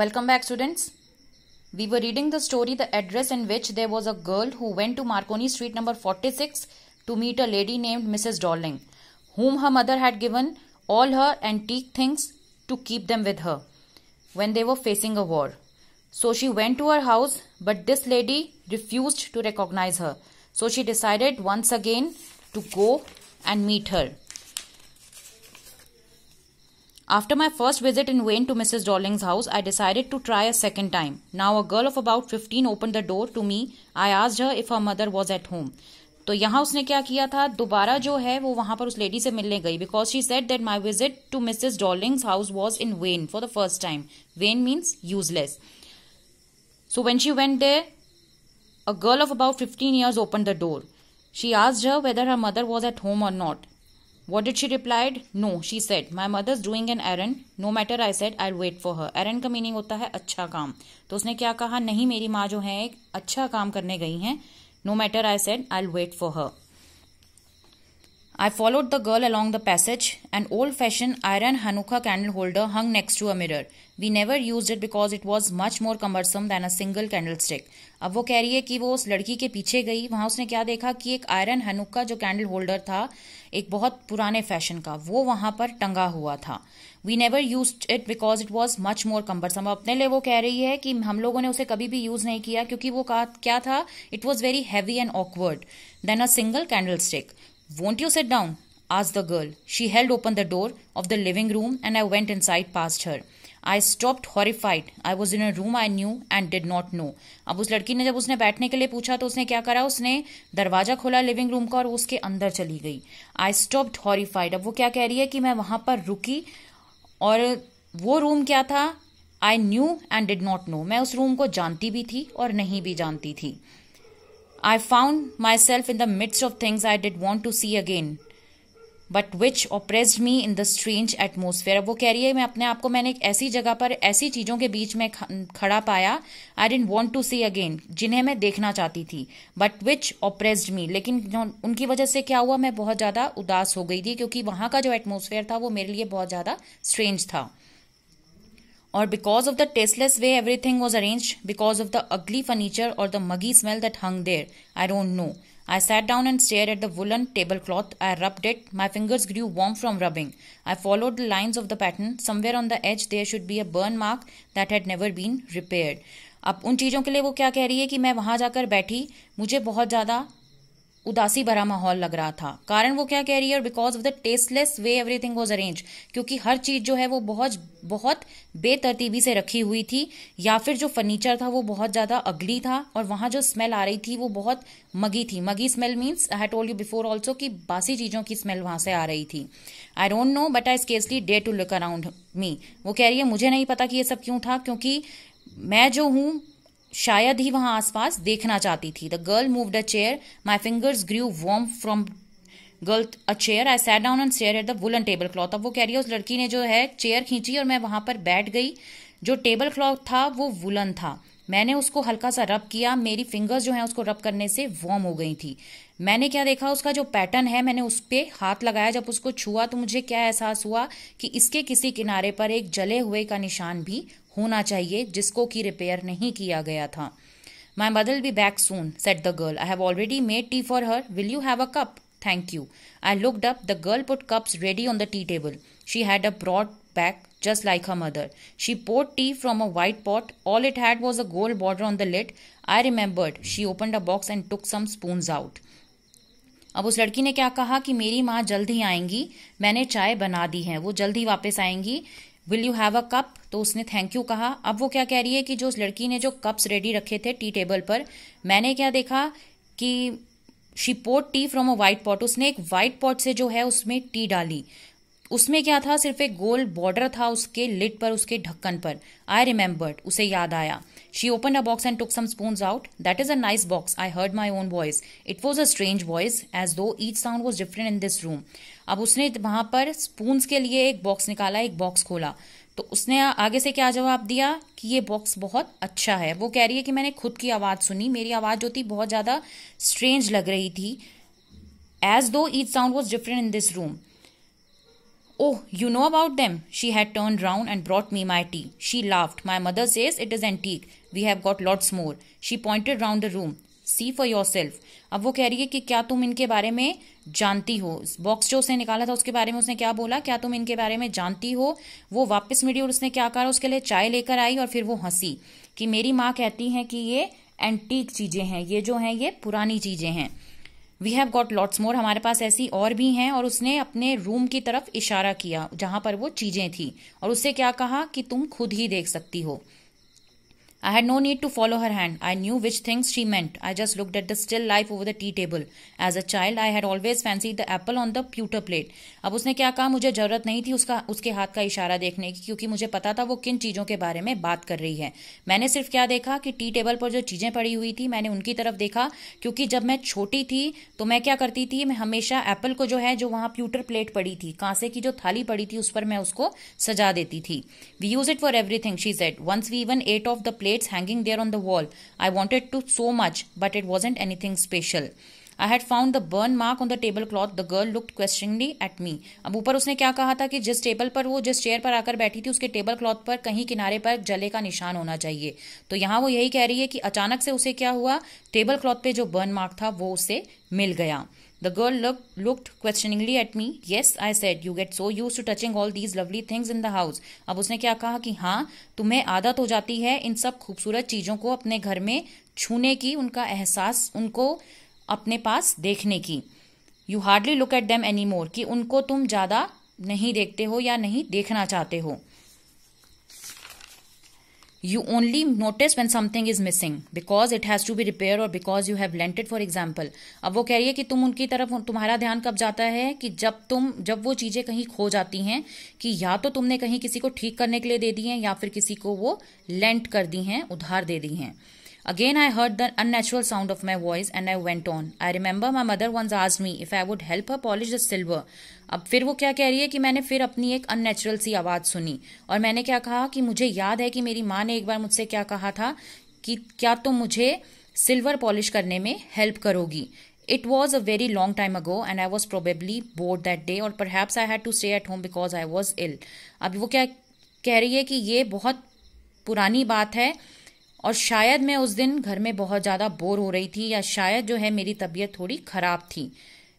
Welcome back students. We were reading the story The Address in which there was a girl who went to Marconi Street number 46 to meet a lady named Mrs. Darling whom her mother had given all her antique things to keep them with her when they were facing a war. So she went to her house but this lady refused to recognize her. So she decided once again to go and meet her. After my first visit in vain to Mrs. Darling's house, I decided to try a second time. Now a girl of about 15 opened the door to me. I asked her if her mother was at home. तो यहाँ उसने क्या किया था दोबारा जो है वो वहां पर उस लेडी से मिलने गई because she said that my visit to Mrs Dolling's house was in vain for the first time vain means useless so vain she went there a girl of about fifteen years open the door she आज her whether her mother was at home or not. What did she replied? No, she said, my mother's doing an errand. No matter, I said, I'll wait for her. Errand का meaning होता है अच्छा काम तो उसने क्या कहा नहीं मेरी माँ जो है एक अच्छा काम करने गई हैं no matter I said I wait for her I followed the girl along the passage. An old fashioned iron Hanukkah candle holder hung next to a mirror. We never used it because it was much more cumbersome than a single candlestick. अब वो कह रही है कि वो उस लड़की के पीछे गई वहां उसने क्या देखा कि एक आयरन हनुक्का जो कैंडल होल्डर था एक बहुत पुराने फैशन का वो वहां पर टंगा हुआ था we never use it because it was much more cumbersome अपने लिए वो कह रही है कि हम लोगों ने उसे कभी भी यूज नहीं किया क्योंकि वो क्या था it was very heavy and awkward then a single candlestick Won't you sit down? asked the girl. She held open the door of the living room and I went inside past her. I stopped horrified I was in a room I knew and did not know अब उस लड़की ने जब उसने बैठने के लिए पूछा तो उसने क्या करा उसने दरवाजा खोला लिविंग रूम का और वो उसके अंदर चली गई आई स्टॉप्ड हॉरिफाइड अब वो क्या कह रही है कि मैं वहां पर रुकी और वो रूम क्या था I knew and did not know मैं उस रूम को जानती भी थी और नहीं भी जानती थी I found myself in the midst of things I did want to see again but which oppressed me in the strange atmosphere. वो कह रही है मैं अपने आप को मैंने एक ऐसी जगह पर ऐसी चीज़ों के बीच में खड़ा पाया I didn't want to see again जिन्हें मैं देखना चाहती थी बट विच ऑप्रेस्ड मी लेकिन उनकी वजह से क्या हुआ मैं बहुत ज़्यादा उदास हो गई थी क्योंकि वहां का जो एटमोसफेयर था वो मेरे लिए बहुत ज़्यादा स्ट्रेंज था Or because of the tasteless way everything was arranged, because of the ugly furniture or the muggy smell that hung there, I don't know. I sat down and stared at the woolen tablecloth. I rubbed it. My fingers grew warm from rubbing. I followed the lines of the pattern. Somewhere on the edge there should be a burn mark that had never been repaired. अब उन चीज़ों के लिए वो क्या कह रही है कि मैं वहाँ जाकर बैठी मुझे बहुत ज़्यादा उदासी भरा माहौल लग रहा था कारण वो क्या कह रही है because of the tasteless way everything was arrange क्योंकि हर चीज जो है वो बहुत बहुत बेतरतीबी से रखी हुई थी या फिर जो फर्नीचर था वो बहुत ज्यादा अगली था और वहां जो स्मेल आ रही थी वो बहुत मगी थी muggy smell means I told you before also कि बासी चीजों की स्मेल वहां से आ रही थी I don't know but I scarcely dare to look around me वो कह रही है मुझे नहीं पता कि ये सब क्यों था क्योंकि मैं जो हूँ शायद ही वहां आसपास देखना चाहती थी the girl moved a chair my fingers grew warm from girl a chair I sat down and chair at the woollen table cloth अब वो कह रही है उस लड़की ने जो है चेयर खींची और मैं वहां पर बैठ गई जो टेबल क्लॉथ था वो वुलन था मैंने उसको हल्का सा रब किया मेरी फिंगर्स जो है उसको रब करने से वॉर्म हो गई थी मैंने क्या देखा उसका जो पैटर्न है मैंने उस पर हाथ लगाया जब उसको छुआ तो मुझे क्या एहसास हुआ कि इसके किसी किनारे पर एक जले हुए का निशान भी होना चाहिए जिसको कि रिपेयर नहीं किया गया था my mother be back soon said the girl I have already made tea for her will you have a cup thank you I looked up the girl put cups ready on the tea table she had a broad back just like a mother she poured tea from a white pot all it had was a gold border on the lid I remembered she open a box and took some spoon out अब उस लड़की ने क्या कहा कि मेरी माँ जल्द ही आएंगी मैंने चाय बना दी है वो जल्द ही वापस आएंगी will you have a cup तो उसने थैंक यू कहा अब वो क्या कह रही है कि जो उस लड़की ने जो कप्स रेडी रखे थे टी टेबल पर मैंने क्या देखा कि she poured tea from a white pot उसने एक वाइट पॉट से जो है उसमें टी डाली उसमें क्या था सिर्फ एक गोल बॉर्डर था उसके लिट पर उसके ढक्कन पर आई रिमेम्बर्ड उसे याद आया she open a box and took some spoon out that is a nice box I heard my own voice it was a strange voice as though each sound was different in this room अब उसने वहां पर spoon के लिए एक box निकाला एक box खोला तो उसने आगे से क्या जवाब दिया कि ये बॉक्स बहुत अच्छा है वो कह रही है कि मैंने खुद की आवाज़ सुनी मेरी आवाज़ जो थी बहुत ज़्यादा स्ट्रेंज लग रही थी as though each sound was different in this room Oh, you know about them. She had turned round and brought me my tea. She laughed. My mother says it is antique. We have got lots more. She pointed round the room. See for yourself अब वो कह रही है कि क्या तुम इनके बारे में जानती हो बॉक्स जो उसने निकाला था उसके बारे में उसने क्या बोला क्या तुम इनके बारे में जानती हो वो वापस मिली और उसने क्या कहा उसके लिए चाय लेकर आई और फिर वो हंसी कि मेरी माँ कहती है कि ये एंटीक चीज़ें हैं ये जो हैं ये पुरानी चीज़ें हैं we have got lots more हमारे पास ऐसी और भी हैं और उसने अपने रूम की तरफ इशारा किया जहां पर वो चीजें थी और उससे क्या कहा कि तुम खुद ही देख सकती हो I had no need to follow her hand I knew which things she meant I just looked at the still life over the tea table as a child I had always fancied the apple on the pewter plate अब उसने क्या कहा मुझे जरूरत नहीं थी उसका उसके हाथ का इशारा देखने की क्योंकि मुझे पता था वो किन चीज़ों के बारे में बात कर रही है मैंने सिर्फ क्या देखा कि टी टेबल पर जो चीज़ें पड़ी हुई थी मैंने उनकी तरफ देखा क्योंकि जब मैं छोटी थी तो मैं क्या करती थी मैं हमेशा एप्पल को जो है जो वहां प्यूटर प्लेट पड़ी थी कांसे की जो थाली पड़ी थी उस पर मैं उसको सजा देती थी we use it for everything she set once we even ate off the plate plates hanging there on the wall. I wanted to so much, but it wasn't anything special. I had found the burn mark on the table cloth the girl look questioningly at me अब ऊपर उसने क्या कहा था कि जिस table पर वो जिस चेयर पर आकर बैठी थी उसके टेबल क्लॉथ पर कहीं किनारे पर जले का निशान होना चाहिए तो यहाँ वो यही कह रही है कि अचानक से उसे क्या हुआ टेबल क्लॉथ पे जो बर्न मार्क था वो उसे मिल गया The girl look, looked questioningly at me. Yes, I said. You get so used to touching all these lovely things in the house. अब उसने क्या कहा कि हाँ तुम्हें आदत हो जाती है इन सब खूबसूरत चीज़ों को अपने घर में छूने की उनका एहसास उनको अपने पास देखने की you hardly look at them any more कि उनको तुम ज़्यादा नहीं देखते हो या नहीं देखना चाहते हो you only notice when something is missing because it has to be repaired or because you have lent it for example अब वो कह रही है कि तुम उनकी तरफ तुम्हारा ध्यान कब जाता है कि जब तुम जब वो चीजें कहीं खो जाती हैं कि या तो तुमने कहीं किसी को ठीक करने के लिए दे दी हैं या फिर किसी को वो लेंट कर दी हैं उधार दे दी हैं Again, I heard the unnatural sound of my voice and I went on. I remember my mother once asked me if I would help her polish the silver. अब फिर वो क्या कह रही है कि मैंने फिर अपनी एक अननेचुरल सी आवाज़ सुनी और मैंने क्या कहा कि मुझे याद है कि मेरी माँ ने एक बार मुझसे क्या कहा था कि क्या तुम तो मुझे सिल्वर पॉलिश करने में हेल्प करोगी It was a very long time ago and I was probably bored that day or perhaps I had to stay at home because I was ill. अब वो क्या कह रही है कि ये बहुत पुरानी बात है और शायद मैं उस दिन घर में बहुत ज्यादा बोर हो रही थी या शायद जो है मेरी तबीयत थोड़ी खराब थी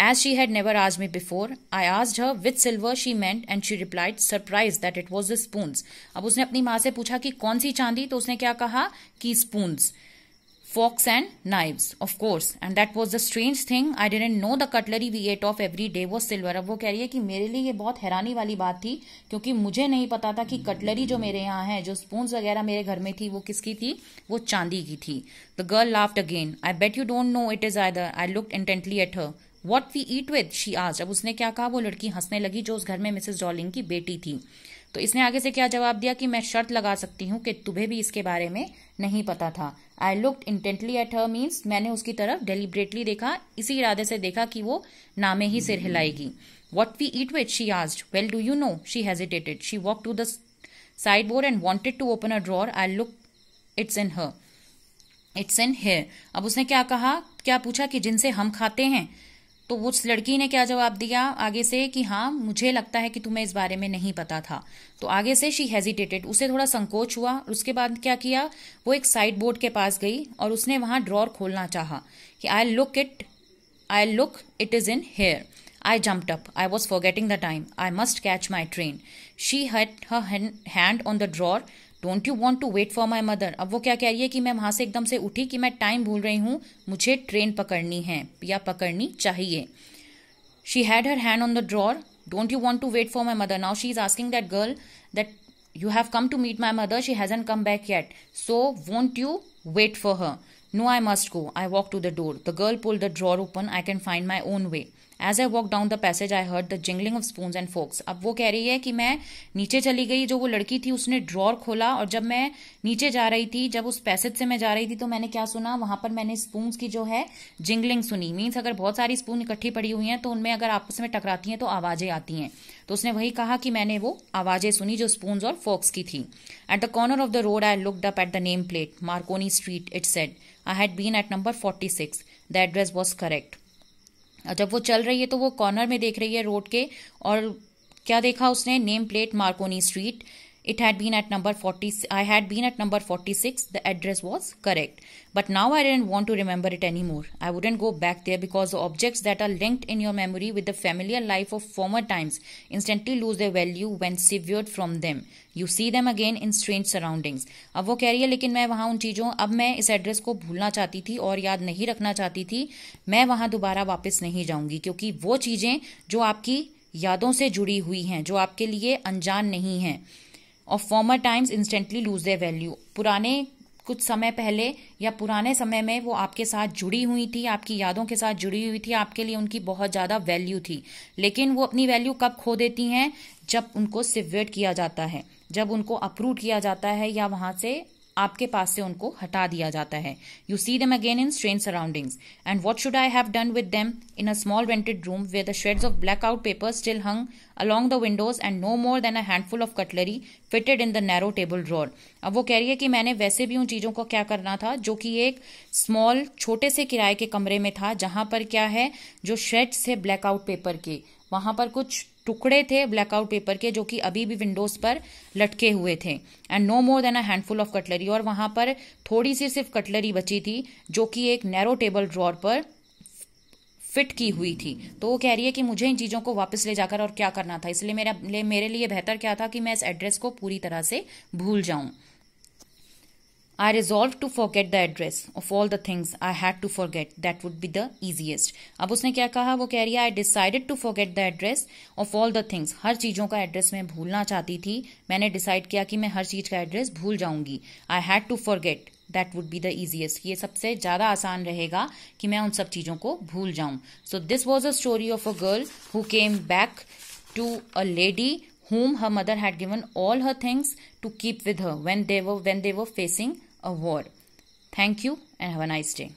एज शी हैड नेवर आज मी बिफोर आई आज her with silver she meant and she replied surprise that it was the spoon अब उसने अपनी माँ से पूछा कि कौन सी चांदी तो उसने क्या कहा कि spoons forks and knives of course and that was the strange thing i didn't know the cutlery we ate off every day was silver अब वो कह रही है कि मेरे लिए ये बहुत हैरानी वाली बात थी क्योंकि मुझे नहीं पता था कि कटलरी जो मेरे यहाँ है जो स्पून वगैरह मेरे घर में थी वो किसकी थी वो चांदी की थी the girl laughed again I bet you don't know it is either I look intently at her what we eat with she आज अब उसने क्या कहा वो लड़की हंसने लगी जो उस घर में मिसेज डॉलिंग की बेटी थी तो इसने आगे से क्या जवाब दिया कि मैं शर्त लगा सकती हूं कि तुम्हें भी इसके बारे में नहीं पता था I look intently at her means मैंने उसकी तरफ डेलिब्रेटली देखा इसी इरादे से देखा कि वो नामे ही सिर हिलाएगी what we eat which she आज well do you know she hesitated she walk to the sideboard and wanted to open a drawer I look it's in her it's in here अब उसने क्या कहा क्या पूछा कि जिनसे हम खाते हैं तो उस लड़की ने क्या जवाब दिया आगे से कि हाँ मुझे लगता है कि तुम्हें इस बारे में नहीं पता था तो आगे से शी हेजिटेटेड उसे थोड़ा संकोच हुआ उसके बाद क्या किया वो एक साइड बोर्ड के पास गई और उसने वहां ड्रॉर खोलना चाहा कि I look it I look it is in here I jumped up I was for the time I must catch my train she had hand on the drawer don't you want to wait for my mother अब वो क्या कह रही है कि मैं वहां से एकदम से उठी कि मैं टाइम भूल रही हूं मुझे ट्रेन पकड़नी है या पकड़नी चाहिए she had her hand on the drawer don't you want to wait for my mother now she is asking that girl that you have come to meet my mother she hasn't come back yet so won't you wait for her no I must go I walk to the door the girl pull the drawer open I can find my own way as I walk down the passage I heard the jingling of spoon and forks अब वो कह रही है कि मैं नीचे चली गई जो वो लड़की थी उसने ड्रॉर खोला और जब मैं नीचे जा रही थी जब उस पैसेज से मैं जा रही थी तो मैंने क्या सुना वहां पर मैंने स्पून की जो है जिंगलिंग सुनी मीन्स अगर बहुत सारी स्पून इकट्ठी पड़ी हुई हैं तो उनमें अगर आपस में टकराती हैं तो आवाजें आती हैं तो उसने वही कहा कि मैंने वो आवाजें सुनी जो स्पून और फोक्स की थी at the corner of the road I looked up at the name plate Marconi Street it said I had been at number forty six the address was correct जब वो चल रही है तो वो कॉर्नर में देख रही है रोड के और क्या देखा उसने name plate Marconi Street it had been at number 40 i had been at number 46 the address was correct but now i didn't want to remember it anymore i wouldn't go back there because the objects that are linked in your memory with the familiar life of former times instantly lose their value when severed from them you see them again in strange surroundings ab वो keh rahi hai lekin main wahan un cheezon ab main is address ko bhulna chahti thi aur yaad nahi rakhna chahti thi main wahan dobara wapas nahi jaungi kyunki वो चीज़ें jo aapki यादों से जुड़ी हुई हैं जो आपके लिए अनजान नहीं हैं और former times instantly lose their value पुराने कुछ समय पहले या पुराने समय में वो आपके साथ जुड़ी हुई थी आपकी यादों के साथ जुड़ी हुई थी आपके लिए उनकी बहुत ज़्यादा वैल्यू थी लेकिन वो अपनी वैल्यू कब खो देती हैं जब उनको सिवेट किया जाता है जब उनको अप्रूव किया जाता है या वहाँ से आपके पास से उनको हटा दिया जाता है you see them again in strange surroundings and what should I have done with them in a small rented room where the shades of blackout paper still hung along the windows and no more than a handful of cutlery fitted in the narrow table drawer अब वो कह रही है कि मैंने वैसे भी उन चीजों को क्या करना था जो कि एक स्मॉल छोटे से किराए के कमरे में था जहां पर क्या है जो शेड्स है ब्लैकआउट पेपर के वहां पर कुछ टुकड़े थे ब्लैकआउट पेपर के जो कि अभी भी विंडोज पर लटके हुए थे and no more than a handful of cutlery और वहां पर थोड़ी सी सिर्फ कटलरी बची थी जो कि एक नैरो टेबल ड्रॉर पर फिट की हुई थी तो वो कह रही है कि मुझे इन चीज़ों को वापस ले जाकर और क्या करना था इसलिए मेरा मेरे लिए बेहतर क्या था कि मैं इस एड्रेस को पूरी तरह से भूल जाऊं I resolved to forget the address of all the things I had to forget. That would be the easiest. अब उसने क्या कहा वो कह रही है I decided to forget the address of all the things. हर चीज़ों का एड्रेस मैं भूलना चाहती थी मैंने डिसाइड किया कि मैं हर चीज़ का एड्रेस भूल जाऊंगी I had to forget. That would be the easiest. ये सबसे ज़्यादा आसान रहेगा कि मैं उन सब चीज़ों को भूल जाऊं So this was a story of a girl who came back to a lady. whom her mother had given all her things to keep with her when they were when they were facing a war. Thank you and have a nice day.